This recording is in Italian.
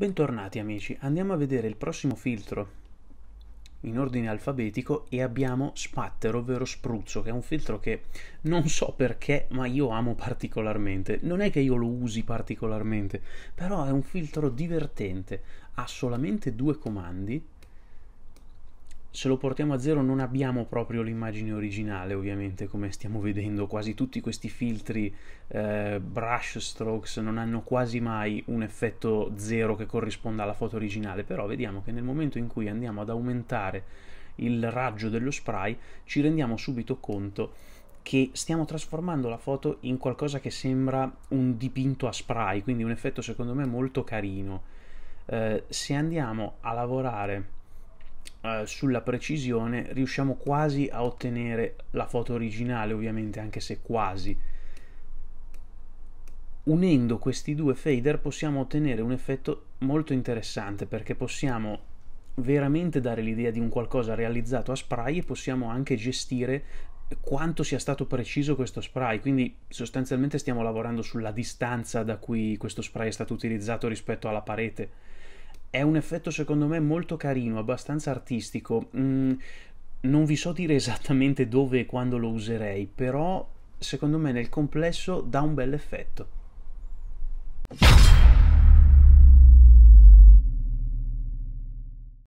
Bentornati amici, andiamo a vedere il prossimo filtro in ordine alfabetico e abbiamo spatter, ovvero spruzzo, che è un filtro che non so perché, ma io amo particolarmente. Non è che io lo usi particolarmente, però è un filtro divertente. Ha solamente due comandi, se lo portiamo a zero non abbiamo proprio l'immagine originale ovviamente come stiamo vedendo quasi tutti questi filtri eh, brush strokes non hanno quasi mai un effetto zero che corrisponda alla foto originale però vediamo che nel momento in cui andiamo ad aumentare il raggio dello spray ci rendiamo subito conto che stiamo trasformando la foto in qualcosa che sembra un dipinto a spray quindi un effetto secondo me molto carino eh, se andiamo a lavorare eh, sulla precisione riusciamo quasi a ottenere la foto originale, ovviamente, anche se quasi. Unendo questi due fader possiamo ottenere un effetto molto interessante perché possiamo veramente dare l'idea di un qualcosa realizzato a spray e possiamo anche gestire quanto sia stato preciso questo spray, quindi sostanzialmente stiamo lavorando sulla distanza da cui questo spray è stato utilizzato rispetto alla parete è un effetto secondo me molto carino, abbastanza artistico. Mm, non vi so dire esattamente dove e quando lo userei, però secondo me nel complesso dà un bel effetto.